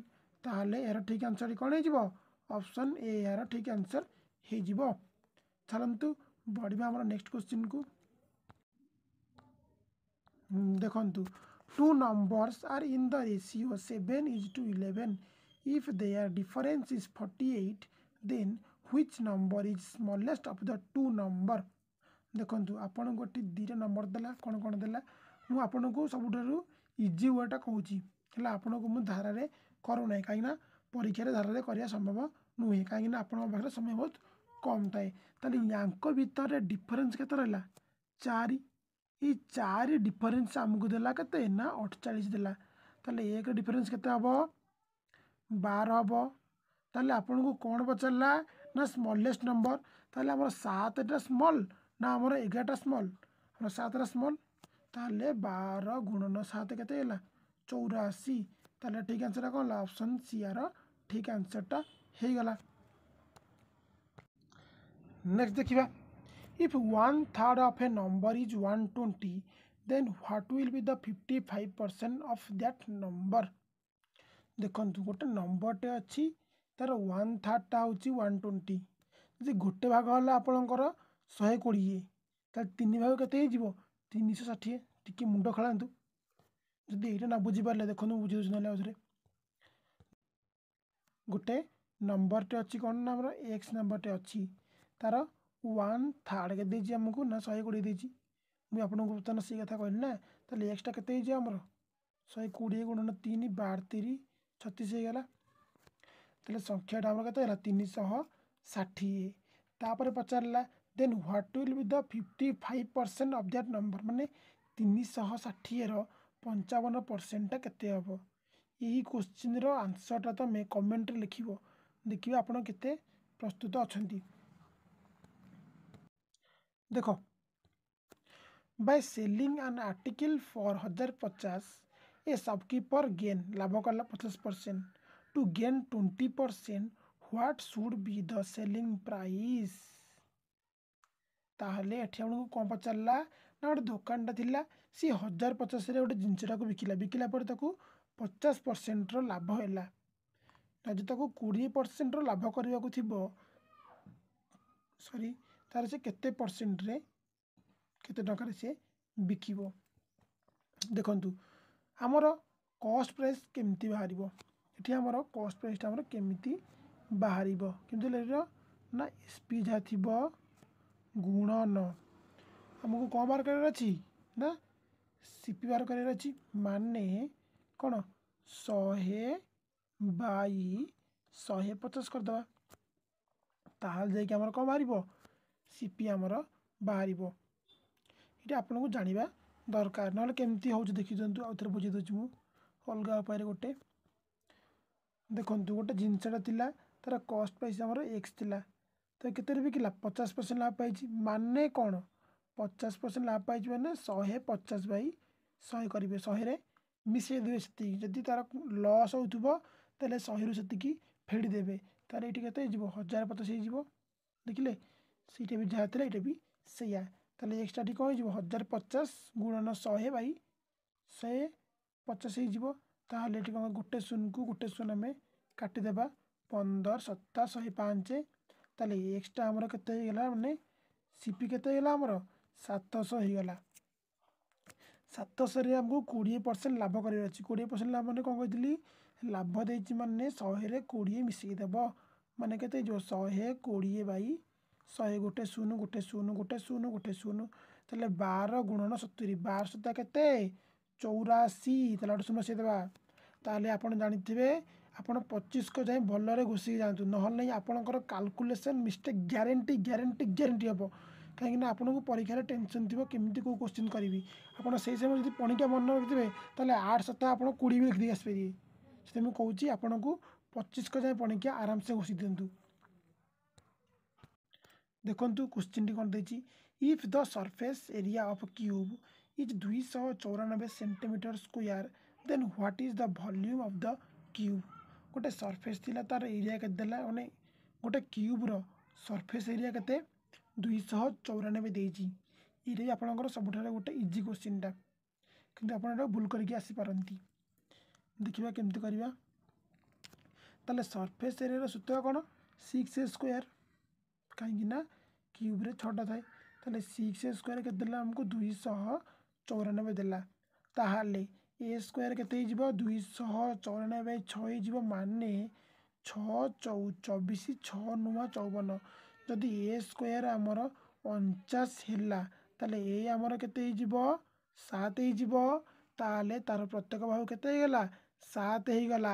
তাহলে এর ঠিক আনসরটি কম হয়ে অপশন এ এর ঠিক আনসর ହେଇଯିବ ଚାଲନ୍ତୁ ବଢ଼ିବା ଆମର ନେକ୍ସଟ କୋଶ୍ଚିନ୍କୁ ଦେଖନ୍ତୁ two numbers are in the ratio seven is to eleven if their difference is forty eight then which number is smallest of the two number ଦେଖନ୍ତୁ ଆପଣଙ୍କୁ ଏଠି ଦୁଇଟା ନମ୍ବର୍ ଦେଲା କ'ଣ କ'ଣ ଦେଲା ମୁଁ ଆପଣଙ୍କୁ ସବୁଠାରୁ ଇଜି ୱେଟା କହୁଛି ହେଲେ ଆପଣଙ୍କୁ ମୁଁ ଧାରାରେ କରୁନାହିଁ କାହିଁକିନା ପରୀକ୍ଷାରେ ଧାରାରେ କରିବା ସମ୍ଭବ ନୁହେଁ କାହିଁକିନା ଆପଣଙ୍କ ପାଖରେ ସମୟ ବହୁତ कम थाए तो या भर डिफरेन्स के तो चार ये चार डिफरेन्स आमको देला के तो अठचाश दे एक डिफरेन्स के तो बार हम तेल आपन को कौन पचारा ना स्मलेस्ट नंबर तेल आम सतटा स्मल ना आम एगारटा स्मल सतटा स्मल तेल बार गुणन सात के चौराशी तेल ठीक आंसर कौन ला अपसन सी आर ठीक आंसरटा हो गला ନେକ୍ସଟ ଦେଖିବା if one third of a number is one twenty then what will be the fifty five percent of that number ଦେଖନ୍ତୁ ଗୋଟେ ନମ୍ବରଟେ ଅଛି ତା'ର ୱାନ୍ ଥାର୍ଡ଼ଟା ହେଉଛି ୱାନ୍ ଟ୍ୱେଣ୍ଟି ଯଦି ଗୋଟେ ଭାଗ ହେଲା ଆପଣଙ୍କର ଶହେ କୋଡ଼ିଏ ତାହେଲେ ତିନି ଭାଗ କେତେ ହେଇଯିବ ତିନିଶହ ଷାଠିଏ ଟିକିଏ ମୁଣ୍ଡ ଖେଳାନ୍ତୁ ଯଦି ଏଇଟା ନ ବୁଝିପାରିଲେ ଦେଖନ୍ତୁ ବୁଝି ଦେଉଛି ନହେଲେ ଆଉଥରେ ଗୋଟେ ନମ୍ବରଟେ ଅଛି କ'ଣ ନା ଆମର ଏକ୍ସ ନମ୍ବରଟେ ଅଛି ତା'ର ୱାନ୍ ଥାର୍ଡ଼ ଦେଇଛି ଆମକୁ ନା ଶହେ କୋଡ଼ିଏ ଦେଇଛି ମୁଁ ଆପଣଙ୍କୁ ବର୍ତ୍ତମାନ ସେଇ କଥା କହିଲି ନା ତାହେଲେ ଏକ୍ସଟ୍ରା କେତେ ହେଇଛି ଆମର ଶହେ କୋଡ଼ିଏ ଗୁଣନ ତିନି ବାର ତିରି ଛତିଶ ହେଇଗଲା ତାହେଲେ ସଂଖ୍ୟାଟା ଆମର କେତେ ହେଲା ତିନିଶହ ଷାଠିଏ ତାପରେ ପଚାରିଲା then what will be the fifty five percent of that number ମାନେ ତିନିଶହ ଷାଠିଏର ପଞ୍ଚାବନ ପରସେଣ୍ଟଟା କେତେ ହେବ ଏହି କୋଶ୍ଚିନ୍ର ଆନ୍ସର୍ଟା ତୁମେ କମେଣ୍ଟରେ ଲିଖିବ ଦେଖିବା ଆପଣ କେତେ ପ୍ରସ୍ତୁତ ଅଛନ୍ତି ଦେଖ by selling an article for ହଜାର ପଚାଶ ଏ ସପ୍କିପର୍ ଗେନ୍ ଲାଭ କଲା ପଚାଶ percent to gain twenty percent what should be the selling price ତାହେଲେ ଏଠି ଆପଣଙ୍କୁ କ'ଣ ପଚାରିଲା ନା ଗୋଟେ ଦୋକାନଟା ଥିଲା ସିଏ ହଜାର ପଚାଶରେ ଗୋଟେ ଜିନିଷଟାକୁ ବିକିଲା ବିକିଲା ପରେ ତାକୁ ପଚାଶ ପରସେଣ୍ଟର ଲାଭ ହେଲା ଯଦି ତାକୁ କୋଡ଼ିଏ ପରସେଣ୍ଟର ଲାଭ କରିବାକୁ ଥିବ ସରି ତାର ସେ କେତେ ପରସେଣ୍ଟରେ କେତେ ଟଙ୍କାରେ ସେ ବିକିବ ଦେଖନ୍ତୁ ଆମର କଷ୍ଟ ପ୍ରାଇସ୍ କେମିତି ବାହାରିବ ଏଠି ଆମର କଷ୍ଟ ପ୍ରାଇସ୍ଟା ଆମର କେମିତି ବାହାରିବ କେମିତି ହେଲେ ନା ଏସ୍ ପି ଯାହା ଥିବ ଗୁଣନ ଆମକୁ କ'ଣ ବାହାର କରିବାର ଅଛି ନା ସି ପି ବାହାର କରିବାର ଅଛି ମାନେ କ'ଣ ଶହେ ବାଇ ଶହେ ପଚାଶ କରିଦେବା ତାହେଲେ ଯାଇକି ଆମର କ'ଣ ବାହାରିବ ସି ପି ଆମର ବାହାରିବ ଏଇଟା ଆପଣଙ୍କୁ ଜାଣିବା ଦରକାର ନହେଲେ କେମିତି ହେଉଛି ଦେଖିଦିଅନ୍ତୁ ଆଉ ଥରେ ବୁଝେଇ ଦେଉଛି ମୁଁ ଅଲଗା ଉପାୟରେ ଗୋଟେ ଦେଖନ୍ତୁ ଗୋଟେ ଜିନିଷଟା ଥିଲା ତା'ର କଷ୍ଟ ପାଇଛି ଆମର ଏକ୍ସ ଥିଲା ତ କେତେ ବିକିଲା ପଚାଶ ପରସେଣ୍ଟ ଲାଭ ପାଇଛି ମାନେ କ'ଣ ପଚାଶ ପରସେଣ୍ଟ ଲାଭ ପାଇଛି ମାନେ ଶହେ ପଚାଶ ବାଇ ଶହେ କରିବେ ଶହେରେ ମିଶାଇ ଦେବେ ସେତିକି ଯଦି ତା'ର ଲସ୍ ହେଉଥିବ ତାହେଲେ ଶହେରୁ ସେତିକି ଫେଡ଼ି ଦେବେ ତା'ହେଲେ ଏଇଠି କେତେ ହେଇଯିବ ହଜାର ପଚାଶ ହେଇଯିବ ଦେଖିଲେ ସେଇଟା ବି ଯାହା ଥିଲା ଏଇଟା ବି ସେଇଆ ତାହେଲେ ଏକ୍ସଟ୍ରାଟି କ'ଣ ହେଇଯିବ ହଜାର ପଚାଶ ଗୁଣନ ଶହେ ବାଇ ଶହେ ପଚାଶ ହେଇଯିବ ତାହେଲେ ଏଠି କ'ଣ ଗୋଟେ ଶୂନକୁ ଗୋଟେ ଶୂନ ଆମେ କାଟିଦେବା ପନ୍ଦର ସତା ଶହେ ପାଞ୍ଚ ତାହେଲେ ଏକ୍ସଟ୍ରା ଆମର କେତେ ହେଇଗଲା ମାନେ ସିପି କେତେ ହେଇଗଲା ଆମର ସାତଶହ ହେଇଗଲା ସାତଶହରେ ଆମକୁ କୋଡ଼ିଏ ପରସେଣ୍ଟ ଲାଭ କରିବାର ଅଛି କୋଡ଼ିଏ ପରସେଣ୍ଟ ଲାଭ ମାନେ କ'ଣ କହିଥିଲି ଲାଭ ଦେଇଛି ମାନେ ଶହେରେ କୋଡ଼ିଏ ମିଶିକି ଦେବ ମାନେ କେତେ ହେଇଯିବ ଶହେ କୋଡ଼ିଏ ବାଇ ଶହେ ଗୋଟେ ଶୂନ ଗୋଟେ ଶୂନ ଗୋଟେ ଶୂନ ଗୋଟେ ଶୂନ ତାହେଲେ ବାର ଗୁଣନ ସତୁରି ବାର ସତା କେତେ ଚଉରାଅଶୀ ତାହେଲେ ଗୋଟେ ଶୂନ ବସେଇଦେବା ତାହେଲେ ଆପଣ ଜାଣିଥିବେ ଆପଣ ପଚିଶକୁ ଯାଇ ଭଲରେ ଘୋଷିକି ଯାଆନ୍ତୁ ନହେଲେ ନାହିଁ ଆପଣଙ୍କର calculation mistake guarantee guarantee guarantee ହେବ କାହିଁକିନା ଆପଣଙ୍କୁ ପରୀକ୍ଷାରେ ଟେନସନ୍ ଥିବ କେମିତି କେଉଁ କୋଶ୍ଚିନ୍ କରିବି ଆପଣ ସେଇ ସମୟରେ ଯଦି ପଣିକିଆ ମନେ ରଖିଥିବେ ତାହେଲେ ଆଠ ସପ୍ତାହ ଆପଣ କୋଡ଼ିଏ ବି ଲେଖିଦେଇ ଆସିପାରିବେ ସେଥିପାଇଁ ମୁଁ କହୁଛି ଆପଣଙ୍କୁ ପଚିଶକୁ ଯାଏଁ ପଣିକିଆ ଆରାମସେ ଘୋଷି ଦିଅନ୍ତୁ देखु क्वेश्चन टी कौन देफ the surface area of cube is दुईश चौरानबे centimetre square then what is the volume of the cube गोटे सरफेस थी तार एरिया के मैंने गोटे क्यूब्र सरफेस एरिया के दुईश चौरानबे देती ये आपंकर सबुठ गोटे इजी क्वेश्चनटा कि आप भूल करके आसीपारती देखा केमती करवा सरफेस एरिया सूत्र कौन सिक्स ए स्क्वयर कहीं ना क्यूब्रे छटा था तो सिक्स ए स्क्वयर के आमको दुईश चौरानबे देखे ए स्क्वयर के दुईश चौरानबे छजी माने छ चौ चबीस छ नुआ चौवन जदि ए स्क्वयर आमर अणचाशे ए आमर केत ताले तार प्रत्येक भाव केतला सात हो गला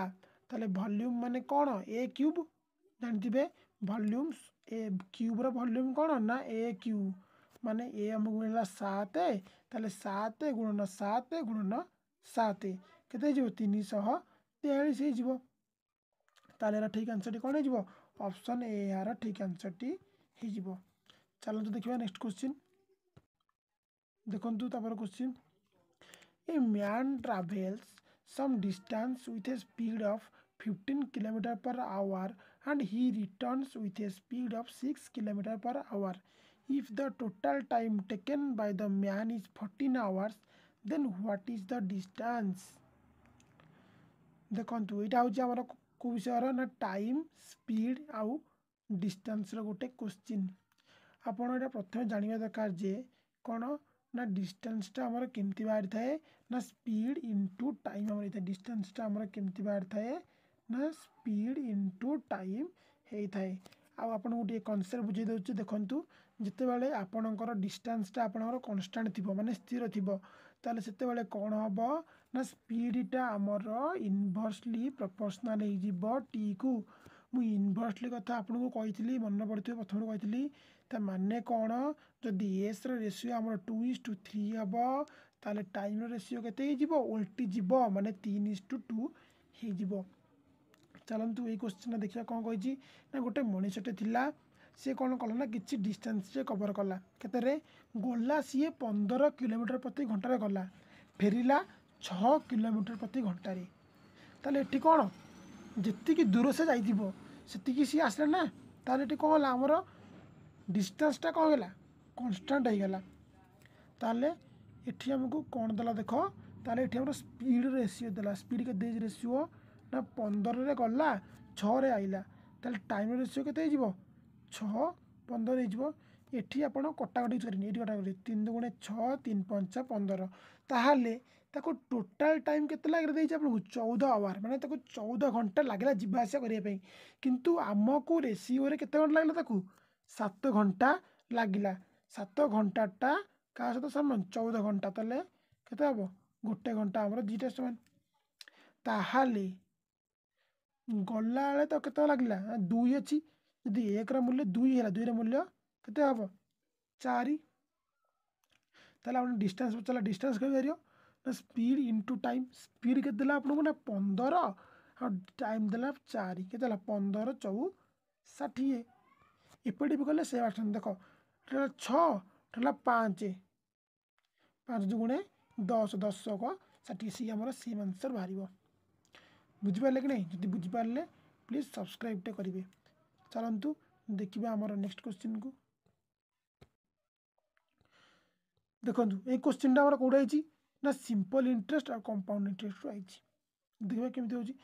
तेल भल्यूम मान कौन ए क्यूब जानते भल्यूम ଏ କ୍ୟୁବ୍ର ଭଲ୍ୟୁମ୍ କ'ଣ ନା ଏ କ୍ୟୁ ମାନେ ଏ ଆମକୁ ମିଳିଲା ସାତ ତାହେଲେ ସାତ ଗୁଣନ ସାତ ଗୁଣନ ସାତ କେତେ ହେଇଯିବ ତିନିଶହ ତେୟାଳିଶ ହେଇଯିବ ତାହେଲେ ଏହାର ଠିକ୍ ଆନ୍ସର୍ଟି କ'ଣ ହେଇଯିବ ଅପସନ୍ ଏ ଏହାର ଠିକ୍ ଆନ୍ସର୍ଟି ହେଇଯିବ ଚାଲନ୍ତୁ ଦେଖିବା ନେକ୍ସଟ କ୍ୱେଶ୍ଚିନ୍ ଦେଖନ୍ତୁ ତାପରେ question a man travels some distance with a speed of fifteen kilometre per hour and he returns with a speed of 6 km per hour. If the total time taken by the man is 14 hours, then what is the distance? ଦେଖନ୍ତୁ ଏଇଟା ହେଉଛି ଆମର କେଉଁ ବିଷୟର ନା time speed ଆଉ ଡିଷ୍ଟାନ୍ସର ଗୋଟେ question ଆପଣ ଏଇଟା ପ୍ରଥମେ ଜାଣିବା ଦରକାର ଯେ କ'ଣ ନା ଡିଷ୍ଟାନ୍ସଟା ଆମର କେମିତି ବାହାରିଥାଏ ନା ସ୍ପିଡ୍ ଇଣ୍ଟୁ ଟାଇମ୍ ଆମର ହେଇଥାଏ ଡିଷ୍ଟାନ୍ସଟା ଆମର କେମିତି ବାହାରିଥାଏ ନା ସ୍ପିଡ଼୍ ଇନ୍ଟୁ ଟାଇମ୍ ହୋଇଥାଏ ଆଉ ଆପଣଙ୍କୁ ଟିକିଏ କନ୍ସେପ୍ଟ ବୁଝାଇ ଦେଉଛି ଦେଖନ୍ତୁ ଯେତେବେଳେ ଆପଣଙ୍କର ଡିଷ୍ଟାନ୍ସଟା ଆପଣଙ୍କର କନଷ୍ଟାଣ୍ଟ ଥିବ ମାନେ ସ୍ଥିର ଥିବ ତାହେଲେ ସେତେବେଳେ କ'ଣ ହେବ ନା ସ୍ପିଡ଼୍ଟା ଆମର ଇନଭର୍ସଲି ପ୍ରପୋର୍ସନାଲ୍ ହୋଇଯିବ ଟିକୁ ମୁଁ ଇନଭର୍ସଲି କଥା ଆପଣଙ୍କୁ କହିଥିଲି ମନେ ପଡ଼ିଥିବ ପ୍ରଥମରୁ କହିଥିଲି ତା ମାନେ କ'ଣ ଯଦି ଏସ୍ର ରେସିଓ ଆମର ଟୁ ଇଜ୍ ଟୁ ଥ୍ରୀ ହେବ ତାହେଲେ ଟାଇମ୍ର ରେସିଓ କେତେ ହେଇଯିବ ଓଲ୍ଟି ଯିବ ମାନେ ତିନି ଇଜ୍ ଟୁ ଟୁ ହୋଇଯିବ ଚାଲନ୍ତୁ ଏଇ କୋଶ୍ଚିନ୍ଟା ଦେଖିବା କ'ଣ କହିଛି ନା ଗୋଟେ ମଣିଷଟେ ଥିଲା ସିଏ କ'ଣ କଲା ନା କିଛି ଡିଷ୍ଟାନ୍ସରେ କଭର କଲା କେତେରେ ଗଲା ସିଏ ପନ୍ଦର କିଲୋମିଟର ପ୍ରତି ଘଣ୍ଟାରେ ଗଲା ଫେରିଲା ଛଅ କିଲୋମିଟର ପ୍ରତି ଘଣ୍ଟାରେ ତାହେଲେ ଏଠି କ'ଣ ଯେତିକି ଦୂର ସେ ଯାଇଥିବ ସେତିକି ସିଏ ଆସିଲା ନା ତାହେଲେ ଏଠି କ'ଣ ହେଲା ଆମର ଡିଷ୍ଟାନ୍ସଟା କ'ଣ ହେଲା କନଷ୍ଟାଣ୍ଟ ହେଇଗଲା ତାହେଲେ ଏଠି ଆମକୁ କ'ଣ ଦେଲା ଦେଖ ତାହେଲେ ଏଠି ଆମର ସ୍ପିଡ଼ ରେସିଓ ଦେଲା ସ୍ପିଡ଼ କେତେ ଦେଇଛି ରେସିଓ ନା ପନ୍ଦରରେ ଗଲା ଛଅରେ ଆଇଲା ତାହେଲେ ଟାଇମ୍ ରେସିଓ କେତେ ହେଇଯିବ ଛଅ ପନ୍ଦର ହେଇଯିବ ଏଠି ଆପଣ କଟାକଟି କରିନି ଏଠି କଟାକଟି ତିନି ଦୁଗୁଣେ ଛଅ ତିନି ପଞ୍ଚା ପନ୍ଦର ତାହେଲେ ତାକୁ ଟୋଟାଲ୍ ଟାଇମ୍ କେତେ ଲାଗି ଦେଇଛି ଆପଣଙ୍କୁ ଚଉଦ ଆୱାର ମାନେ ତାକୁ ଚଉଦ ଘଣ୍ଟା ଲାଗିଲା ଯିବା ଆସିବା କରିବା ପାଇଁ କିନ୍ତୁ ଆମକୁ ରେସିଓରେ କେତେ ଘଣ୍ଟା ଲାଗିଲା ତାକୁ ସାତ ଘଣ୍ଟା ଲାଗିଲା ସାତ ଘଣ୍ଟାଟା କାହା ସହିତ ସମାନ ଚଉଦ ଘଣ୍ଟା ତାହେଲେ କେତେ ହେବ ଗୋଟେ ଘଣ୍ଟା ଆମର ଦୁଇଟା ସମାନ ତାହେଲେ गला बेले तो कत लगला दुई अच्छी जी एक मूल्य दुई है दुईर मूल्य के चार डिस्टास् पचार डिस्टास् कर स्पीड इंटु टाइम स्पीड के पंदर आ टाइम देला चार पंदर चौ षाठी इपटे भी कहले देख छाला पाँच पाँच गुणे दस दस षाठी सी आम सीम आंसर बाहर ବୁଝିପାରିଲେ କି ନାହିଁ ଯଦି ବୁଝିପାରିଲେ ପ୍ଲିଜ୍ ସବସ୍କ୍ରାଇବ୍ଟା କରିବେ ଚାଲନ୍ତୁ ଦେଖିବା ଆମର ନେକ୍ସଟ କ୍ୱେଶ୍ଚିନ୍କୁ ଦେଖନ୍ତୁ ଏଇ କ୍ୱେଶ୍ଚିନ୍ଟା ଆମର କେଉଁଠି ହେଇଛି ନା ସିମ୍ପଲ୍ ଇଣ୍ଟରେଷ୍ଟ ଆଉ କମ୍ପାଉଣ୍ଡ ଇଣ୍ଟରେଷ୍ଟରୁ ଆଇଛି ଦେଖିବା କେମିତି ହେଉଛି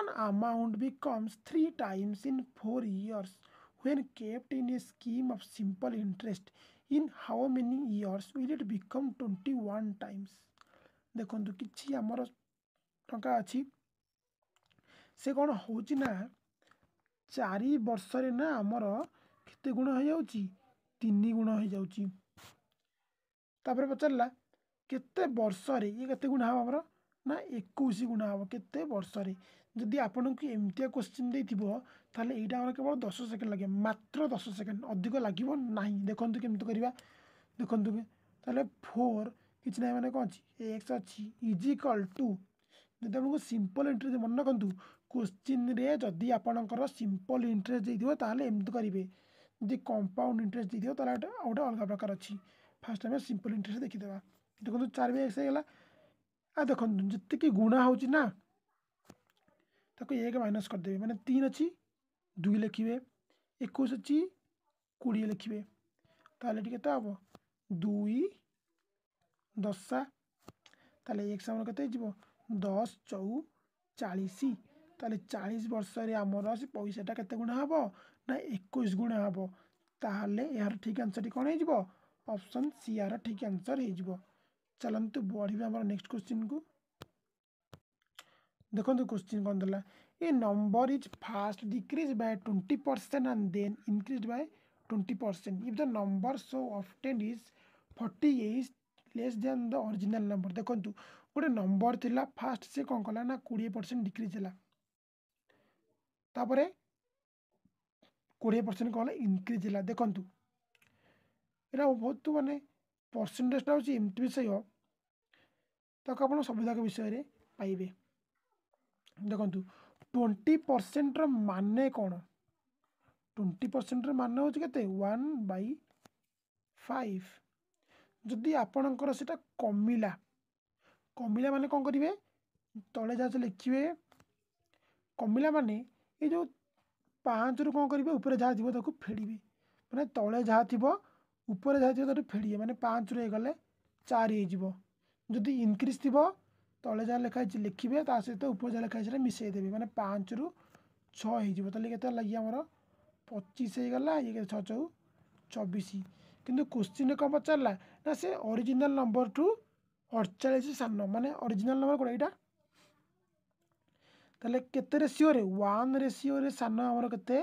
an amount becomes three times in four years when kept in a scheme of simple interest in how many years will it become twenty one times ଦେଖନ୍ତୁ କିଛି ଆମର ଟଙ୍କା ଅଛି ସେ କ'ଣ ହେଉଛି ନା ଚାରି ବର୍ଷରେ ନା ଆମର କେତେ ଗୁଣ ହେଇଯାଉଛି ତିନି ଗୁଣ ହେଇଯାଉଛି ତାପରେ ପଚାରିଲା କେତେ ବର୍ଷରେ ଇଏ କେତେ ଗୁଣ ହେବ ଆମର ନା ଏକୋଇଶ ଗୁଣ ହେବ କେତେ ବର୍ଷରେ ଯଦି ଆପଣଙ୍କୁ ଏମିତିଆ କୋଶ୍ଚିନ୍ ଦେଇଥିବ ତାହେଲେ ଏଇଟା ଆମର କେବଳ ଦଶ ସେକେଣ୍ଡ ଲାଗିବ ମାତ୍ର ଦଶ ସେକେଣ୍ଡ ଅଧିକ ଲାଗିବ ନାହିଁ ଦେଖନ୍ତୁ କେମିତି କରିବା ଦେଖନ୍ତୁ ତାହେଲେ ଫୋର୍ କିଛି ନାହିଁ ମାନେ କ'ଣ ଅଛି ଏକ୍ସ ଅଛି ଇଜିକାଲ୍ ଟୁ ଯଦି ଆପଣଙ୍କୁ ସିମ୍ପଲ୍ ଏଣ୍ଟ୍ରି ମନେ ରଖନ୍ତୁ क्वेश्चन जदि आपणकर सिंपल इंटरेस्ट देखिए तेल एमती करेंगे जब कंपाउंड इंटरेस्ट देखिए तो गोटे अलग प्रकार अच्छी फास्ट टाइम सिंपल इंटरेस्ट देखीदे देखो चार भी एक्स आ देख जी गुणा होना ताको एक माइनस करदे मैंने तीन अच्छी दुई लिखे एक कोड़े लिखे तेल के हम दुई दशा तेल एक समय कत दस चौ चालीस ତାହେଲେ ଚାଳିଶ ବର୍ଷରେ ଆମର ସେ ପଇସାଟା କେତେ ଗୁଣା ହେବ ନା ଏକୋଇଶ ଗୁଣା ହେବ ତାହେଲେ ଏହାର ଠିକ୍ ଆନ୍ସର୍ଟି କ'ଣ ହେଇଯିବ ଅପସନ୍ ସି ଏହାର ଠିକ୍ ଆନ୍ସର୍ ହେଇଯିବ ଚାଲନ୍ତୁ ବଢ଼ିବା ଆମର ନେକ୍ସଟ କୋଶ୍ଚିନ୍କୁ ଦେଖନ୍ତୁ କୋଶ୍ଚିନ୍ କ'ଣ ଦେଲା a number is first decrease by twenty percent and then increase by twenty percent if the number so obtained is forty eight less than the original number ଦେଖନ୍ତୁ ଗୋଟେ ନମ୍ବର ଥିଲା ଫାଷ୍ଟ ସେ କ'ଣ କଲା ନା କୋଡ଼ିଏ ପରସେଣ୍ଟ ଡିକ୍ରିଜ୍ ହେଲା ତାପରେ କୋଡ଼ିଏ ପରସେଣ୍ଟ କ'ଣ ଇନକ୍ରିଜ୍ ହେଲା ଦେଖନ୍ତୁ ଏଇଟା ବହୁତ ମାନେ ପରସେଣ୍ଟେଜଟା ହେଉଛି ଏମିତି ବିଷୟ ତାକୁ ଆପଣ ସବୁଯାକ ବିଷୟରେ ପାଇବେ ଦେଖନ୍ତୁ ଟ୍ୱେଣ୍ଟି ପରସେଣ୍ଟର ମାନେ କ'ଣ ଟ୍ୱେଣ୍ଟି ପରସେଣ୍ଟର ମାନେ ହେଉଛି କେତେ ୱାନ୍ ବାଇ ଫାଇଭ୍ ଯଦି ଆପଣଙ୍କର ସେଇଟା କମିଲା କମିଲା ମାନେ କ'ଣ କରିବେ ତଳେ ଯାହା ଲେଖିବେ କମିଲା ମାନେ ଏ ଯେଉଁ ପାଞ୍ଚରୁ କ'ଣ କରିବେ ଉପରେ ଯାହା ଥିବ ତାକୁ ଫେଡ଼ିବେ ମାନେ ତଳେ ଯାହା ଥିବ ଉପରେ ଯାହା ଥିବ ତାକୁ ଫେଡ଼ିବେ ମାନେ ପାଞ୍ଚରୁ ହେଇଗଲେ ଚାରି ହେଇଯିବ ଯଦି ଇନକ୍ରିଜ୍ ଥିବ ତଳେ ଯାହା ଲେଖା ହେଇଛି ଲେଖିବେ ତା ସହିତ ଉପରେ ଯାହା ଲେଖା ହେଇଛି ସେଟା ମିଶାଇ ମାନେ ପାଞ୍ଚରୁ ଛଅ ହେଇଯିବ ତାହେଲେ କେତେ ହେଲା ଆମର ପଚିଶ ହେଇଗଲା ଇଏ କେତେ ଛଅ ଚଉ ଚବିଶ କିନ୍ତୁ କୋଶ୍ଚିନ୍ରେ କ'ଣ ପଚାରିଲା ନା ସେ ଅରିଜିନାଲ୍ ନମ୍ବରଠୁ ଅଡ଼ଚାଳିଶ ସାନ ମାନେ ଅରିଜିନାଲ୍ ନମ୍ବର୍ କ'ଣ ଏଇଟା तेल केसीओ रे वन रेसीओ सान आमर के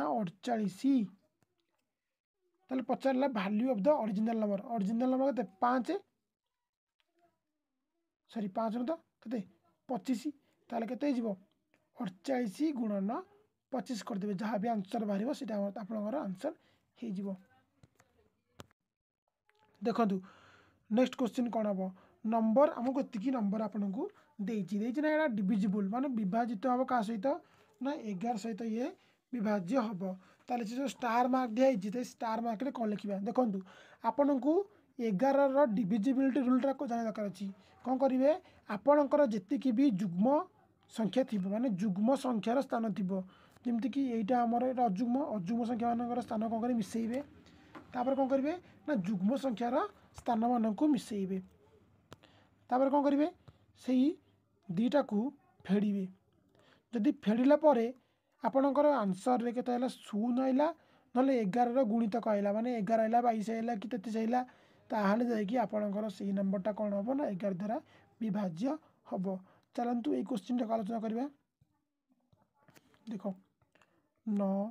अड़चाई तेल value of the original number original number के पाँच सरी पाँच न तो कैसे पचिश तेल के अड़चाश गुणन पचीस करदे जहाँ भी आंसर बाहर से आप आंसर हो देखु नेक्स्ट क्वेश्चन कौन हम नंबर आमको इतनी नंबर आपन ଦେଇଛି ଦେଇଛି ନା ଏଇଟା ଡିଭିଜିବୁଲ୍ ମାନେ ବିଭାଜିତ ହେବ କାହା ସହିତ ନା ଏଗାର ସହିତ ଇଏ ବିଭାଜ୍ୟ ହେବ ତାହେଲେ ସେ ଯେଉଁ ଷ୍ଟାର୍ ମାର୍କ ଦିଆହେଇଛି ସେ ଷ୍ଟାର୍ ମାର୍କରେ କ'ଣ ଲେଖିବା ଦେଖନ୍ତୁ ଆପଣଙ୍କୁ ଏଗାରର ଡିଭିଜିବିଲିଟି ରୁଲ୍ଟା ଜାଣିବା ଦରକାର ଅଛି କ'ଣ କରିବେ ଆପଣଙ୍କର ଯେତିକି ବି ଯୁଗ୍ମ ସଂଖ୍ୟା ଥିବ ମାନେ ଯୁଗ୍ମ ସଂଖ୍ୟାର ସ୍ଥାନ ଥିବ ଯେମିତିକି ଏଇଟା ଆମର ଏଇଟା ଅଯୁଗ୍ମ ଅଯୁଗ୍ମ ସଂଖ୍ୟାମାନଙ୍କର ସ୍ଥାନ କ'ଣ କରି ମିଶାଇବେ ତାପରେ କ'ଣ କରିବେ ନା ଯୁଗ୍ମ ସଂଖ୍ୟାର ସ୍ଥାନମାନଙ୍କୁ ମିଶାଇବେ ତାପରେ କ'ଣ କରିବେ ସେଇ ଦୁଇଟାକୁ ଫେଡ଼ିବେ ଯଦି ଫେଡ଼ିଲା ପରେ ଆପଣଙ୍କର ଆନ୍ସର୍ରେ କେତେ ହେଲା ଶୂନ ହେଲା ନହେଲେ ଏଗାରର ଗୁଣିତକ ହେଲା ମାନେ ଏଗାର ହେଲା ବାଇଶ ହେଲା କି ତେତିଶ ହେଲା ତାହେଲେ ଯାଇକି ଆପଣଙ୍କର ସେଇ ନମ୍ବରଟା କ'ଣ ହେବ ନା ଏଗାର ଦ୍ୱାରା ବିଭାଜ୍ୟ ହେବ ଚାଲନ୍ତୁ ଏଇ କୋଶ୍ଚିନ୍ଟାକୁ ଆଲୋଚନା କରିବା ଦେଖ ନଅ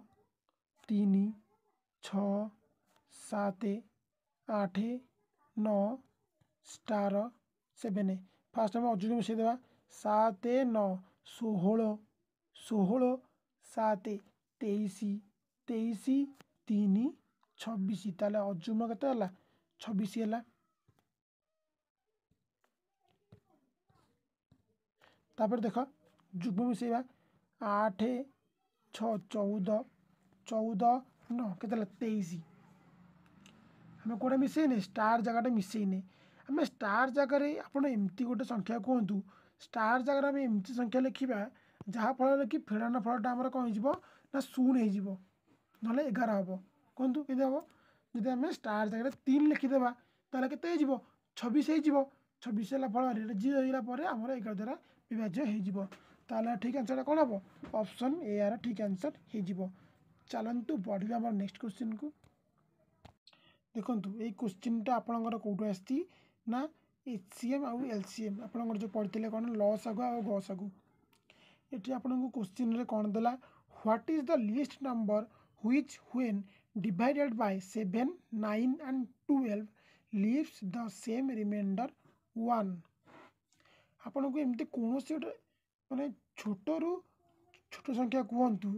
ତିନି ଛଅ ସାତ ଆଠ ନଅ ଷ୍ଟାର ସେଭେନ୍ ଫାର୍ଷ୍ଟ ଆମେ ଅଜୁକୁ ମିଶାଇଦେବା ସାତ ନଅ ଷୋହଳ ଷୋହଳ ସାତ ତେଇଶ ତେଇଶ ତିନି ଛବିଶ ତାହେଲେ ଅଜୁମ କେତେ ହେଲା ଛବିଶ ହେଲା ତାପରେ ଦେଖ ଯୁଗ୍ମ ମିଶାଇବା ଆଠ ଛଅ ଚଉଦ ଚଉଦ ନଅ କେତେ ହେଲା ତେଇଶ ଆମେ କେଉଁଟା ମିଶାଇନେ ଷ୍ଟାର୍ ଜାଗାଟା ମିଶାଇନେ ଆମେ ଷ୍ଟାର୍ ଜାଗାରେ ଆପଣ ଏମିତି ଗୋଟେ ସଂଖ୍ୟା କୁହନ୍ତୁ ଷ୍ଟାର୍ ଜାଗାରେ ଆମେ ଏମିତି ସଂଖ୍ୟା ଲେଖିବା ଯାହାଫଳରେ କି ଫେଡ଼ାଣ ଫଳଟା ଆମର କ'ଣ ହେଇଯିବ ନା ଶୂନ ହେଇଯିବ ନହେଲେ ଏଗାର ହେବ କୁହନ୍ତୁ କେତେ ହେବ ଯଦି ଆମେ ଷ୍ଟାର୍ ଜାଗାରେ ତିନି ଲେଖିଦେବା ତାହେଲେ କେତେ ହେଇଯିବ ଛବିଶ ହେଇଯିବ ଛବିଶ ହେଲା ଫଳରେ ଜିରୋ ହେଇଗଲା ପରେ ଆମର ଏଗାର ଦ୍ୱାରା ବିଭାଜ୍ୟ ହେଇଯିବ ତାହେଲେ ଠିକ୍ ଆନ୍ସର୍ଟା କ'ଣ ହେବ ଅପସନ୍ ଏ ଆର ଠିକ୍ ଆନ୍ସର୍ ହେଇଯିବ ଚାଲନ୍ତୁ ବଢ଼ିବା ଆମର ନେକ୍ସଟ କୋଶ୍ଚିନ୍କୁ ଦେଖନ୍ତୁ ଏଇ କୋଶ୍ଚିନ୍ଟା ଆପଣଙ୍କର କେଉଁଠୁ ଆସିଛି ନା ଏଚସିଏମ୍ ଆଉ ଏଲସିଏମ୍ ଆପଣଙ୍କର ଯେଉଁ ପଢ଼ିଥିଲେ କ'ଣ ଲସାଗୁ ଆଉ ଗସାଗୁ ଏଠି ଆପଣଙ୍କୁ କୋଶ୍ଚିନ୍ରେ କ'ଣ ଦେଲା what is the least number which when divided by seven nine and twelve leaves the same remainder one ଆପଣଙ୍କୁ ଏମିତି କୌଣସି ଗୋଟେ ମାନେ ଛୋଟରୁ ଛୋଟ ସଂଖ୍ୟା କୁହନ୍ତୁ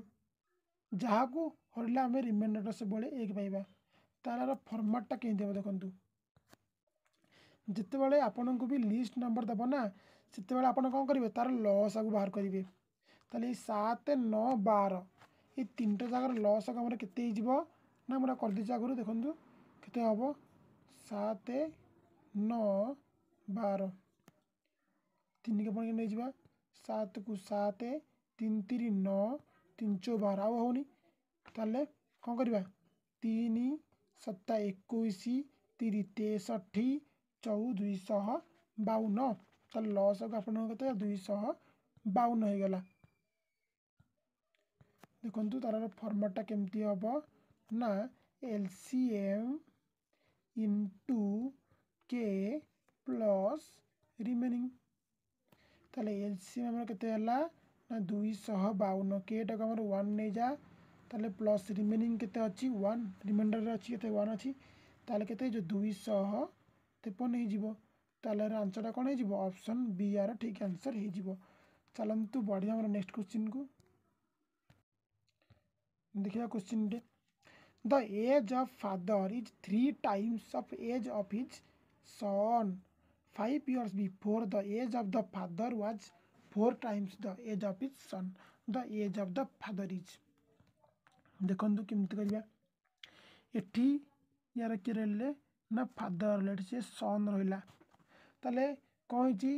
ଯାହାକୁ ହରିଲେ ଆମେ ରିମାଇଣ୍ଡରଟା ସବୁବେଳେ ଏକ ପାଇବା ତା'ର ଫର୍ମାଟଟା କେମିତି ହେବ ଦେଖନ୍ତୁ ଯେତେବେଳେ ଆପଣଙ୍କୁ ବି ଲିଷ୍ଟ ନମ୍ବର ଦେବ ନା ସେତେବେଳେ ଆପଣ କ'ଣ କରିବେ ତା'ର ଲସାକୁ ବାହାର କରିବେ ତାହେଲେ ଏଇ ସାତ ନଅ ବାର ଏଇ ତିନିଟା ଜାଗାର ଲସାକୁ ଆମର କେତେ ହେଇଯିବ ନା ଆମର କରିଦେଇଛି ଆଗରୁ ଦେଖନ୍ତୁ କେତେ ହେବ ସାତ ନଅ ବାର ତିନିକି ଆପଣ କେମିତି ନେଇଯିବା ସାତକୁ ସାତ ତିନି ତିନି ନଅ ତିନି ଚଉ ବାର ଆଉ ହେଉନି ତାହେଲେ କ'ଣ କରିବା ତିନି ସପ୍ତାହ ଏକୋଇଶ ତିରି ତେଷଠି ଚଉ ଦୁଇଶହ ବାଉନ ତ ଲସ୍କୁ ଆପଣଙ୍କର କେତେ ଦୁଇଶହ ବାଉନ ହୋଇଗଲା ଦେଖନ୍ତୁ ତାର ଫର୍ମାଟଟା କେମିତି ହେବ ନା L C M into K plus remaining ତାହେଲେ ଏଲ୍ ସି ଏମ୍ ଆମର କେତେ ହେଲା ନା ଦୁଇଶହ ବାଉନ କେଟାକୁ ଆମର ୱାନ୍ ନେଇଯା তাহলে প্লস রিমেনিং কেতে অছি ওয়ান রিমাইন্ডার অছি কেতে ওয়ান অছি তাহলে কেতে যে দুইশহ तेपन हो आंसर कौन होप्शन बी आर ठीक आंसर हो चलत बढ़िया मैं नेक्स्ट क्वेश्चन को देखा क्वेश्चन टे the age of father is three times of age of his son five years before the age of the father was four times the age of his son the age of the father is देखते कमी करवा यार किए रही ନା father relate ସିଏ ସନ୍ ରହିଲା ତାହେଲେ କ'ଣ ହେଇଛି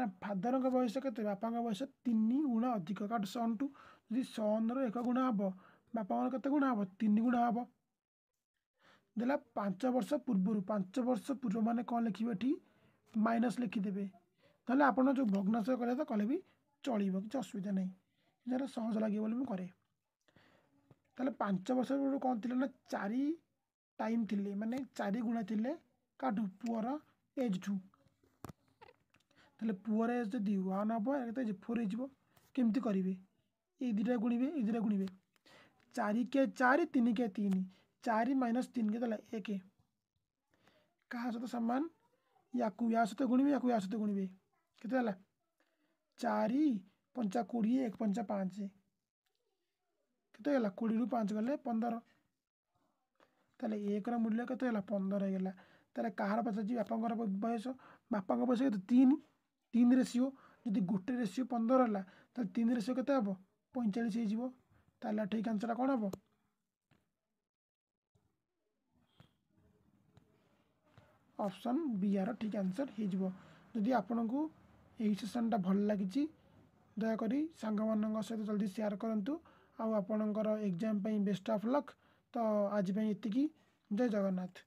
ନା ଫାଦରଙ୍କ ବୟସ କେତେ ବାପାଙ୍କ ବୟସ ତିନି ଗୁଣା ଅଧିକ କାଟ ସନ୍ ଟୁ ଯଦି ସନ୍ର ଏକ ଗୁଣ ହେବ ବାପାଙ୍କର କେତେ ଗୁଣ ହେବ ତିନି ଗୁଣ ହେବ ଦେଲା ପାଞ୍ଚ ବର୍ଷ ପୂର୍ବରୁ ପାଞ୍ଚ ବର୍ଷ ପୂର୍ବ ମାନେ କ'ଣ ଲେଖିବେ ଏଠି ମାଇନସ୍ ଲିଖିଦେବେ ତାହେଲେ ଆପଣ ଯେଉଁ ଭଗ୍ନାଂଶ କରିବା ତ କଲେ ବି ଚଳିବ କିଛି ଅସୁବିଧା ନାହିଁ ଯାହାର ସହଜ ଲାଗିବ ବୋଲି ମୁଁ କରେ ତାହେଲେ ପାଞ୍ଚ ବର୍ଷ ପୂର୍ବରୁ କ'ଣ ଥିଲା ନା ଚାରି टाइम थी मानने चार गुणा थी का पुअर एज ठू पुअर एज जदि वन हाँ तो फोर एज केमती करेंगे ये दुटा गुणवे ये दुटा गुणवे चार के चार तीन के तीन चार माइनस तीन के एक क्या सहित सामान या को सहित गुणवे या को सहित गुणवे के चार पंचा कोड़े एक पंचा पाँच कत कोड़ी पाँच गले पंदर ତାହେଲେ ଏକର ମୂଲ୍ୟ କେତେ ହେଲା ପନ୍ଦର ହେଇଗଲା ତାହେଲେ କାହାର ପଚାରିଛି ବାପାଙ୍କର ବୟସ ବାପାଙ୍କ ବୟସ କେତେ ତିନି ତିନି ରେସିଓ ଯଦି ଗୋଟେ ରେସିଓ ପନ୍ଦର ହେଲା ତାହେଲେ ତିନି ରେସିଓ କେତେ ହେବ ପଇଁଚାଳିଶ ହେଇଯିବ ତାହେଲେ ଠିକ୍ ଆନ୍ସର୍ଟା କ'ଣ ହେବ ଅପସନ୍ ବି ଆର ଠିକ୍ ଆନ୍ସର୍ ହେଇଯିବ ଯଦି ଆପଣଙ୍କୁ ଏହି ସେସନ୍ଟା ଭଲ ଲାଗିଛି ଦୟାକରି ସାଙ୍ଗମାନଙ୍କ ସହିତ ଜଲ୍ଦି ସେୟାର କରନ୍ତୁ ଆଉ ଆପଣଙ୍କର ଏକ୍ଜାମ୍ ପାଇଁ ବେଷ୍ଟ ଅଫ୍ ଲକ୍ ତ ଆଜି ପାଇଁ ଏତିକି ଜୟ ଜଗନ୍ନାଥ